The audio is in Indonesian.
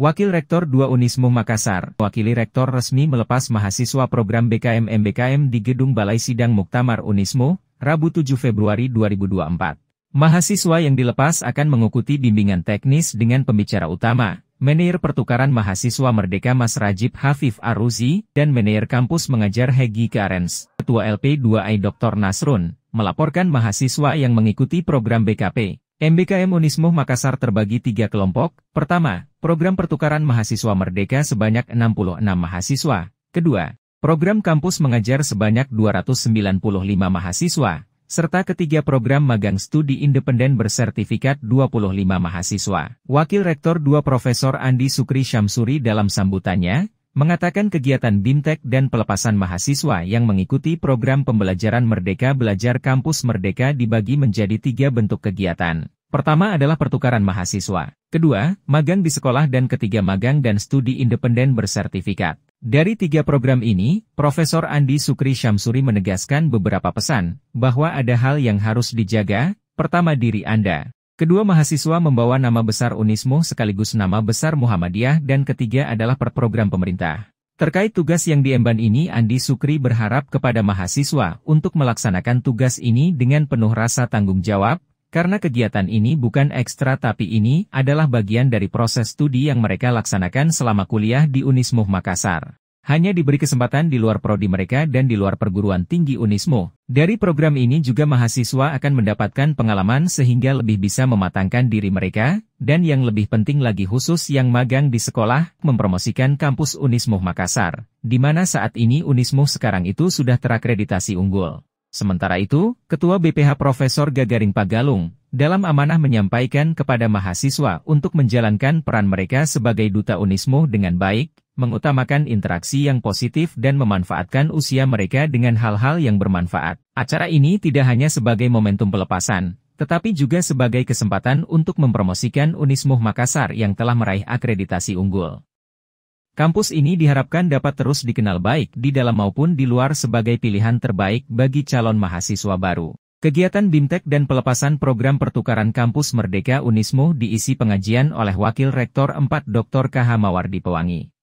Wakil Rektor 2 Unismu Makassar, Wakili Rektor resmi melepas mahasiswa program BKM MBKM di Gedung Balai Sidang Muktamar Unismu, Rabu 7 Februari 2024. Mahasiswa yang dilepas akan mengikuti bimbingan teknis dengan pembicara utama, Manajer Pertukaran Mahasiswa Merdeka Mas Rajib Hafif Aruzi, dan Manajer Kampus Mengajar Hegi Karens, Ketua LP2I Dr. Nasrun, melaporkan mahasiswa yang mengikuti program BKP, MBKM Unismo Makassar terbagi tiga kelompok. Pertama, program pertukaran mahasiswa merdeka sebanyak 66 mahasiswa. Kedua, program kampus mengajar sebanyak 295 mahasiswa. Serta ketiga program magang studi independen bersertifikat 25 mahasiswa. Wakil Rektor 2 Profesor Andi Sukri Syamsuri dalam sambutannya, mengatakan kegiatan BIMTEK dan pelepasan mahasiswa yang mengikuti program pembelajaran Merdeka Belajar Kampus Merdeka dibagi menjadi tiga bentuk kegiatan. Pertama adalah pertukaran mahasiswa, kedua, magang di sekolah dan ketiga magang dan studi independen bersertifikat. Dari tiga program ini, Profesor Andi Sukri Syamsuri menegaskan beberapa pesan, bahwa ada hal yang harus dijaga, pertama diri Anda, Kedua mahasiswa membawa nama besar Unismo sekaligus nama besar Muhammadiyah dan ketiga adalah per program pemerintah. Terkait tugas yang diemban ini Andi Sukri berharap kepada mahasiswa untuk melaksanakan tugas ini dengan penuh rasa tanggung jawab, karena kegiatan ini bukan ekstra tapi ini adalah bagian dari proses studi yang mereka laksanakan selama kuliah di Unismuh Makassar hanya diberi kesempatan di luar prodi mereka dan di luar perguruan tinggi Unismo. Dari program ini juga mahasiswa akan mendapatkan pengalaman sehingga lebih bisa mematangkan diri mereka, dan yang lebih penting lagi khusus yang magang di sekolah, mempromosikan kampus Unismo Makassar, di mana saat ini Unismo sekarang itu sudah terakreditasi unggul. Sementara itu, Ketua BPH Profesor Gagaring Pagalung, dalam amanah menyampaikan kepada mahasiswa untuk menjalankan peran mereka sebagai duta Unismo dengan baik, mengutamakan interaksi yang positif dan memanfaatkan usia mereka dengan hal-hal yang bermanfaat. Acara ini tidak hanya sebagai momentum pelepasan, tetapi juga sebagai kesempatan untuk mempromosikan Unismuh Makassar yang telah meraih akreditasi unggul. Kampus ini diharapkan dapat terus dikenal baik di dalam maupun di luar sebagai pilihan terbaik bagi calon mahasiswa baru. Kegiatan BIMTEK dan pelepasan program pertukaran kampus Merdeka Unismu diisi pengajian oleh Wakil Rektor 4 Dr. KH Mawardi Pewangi.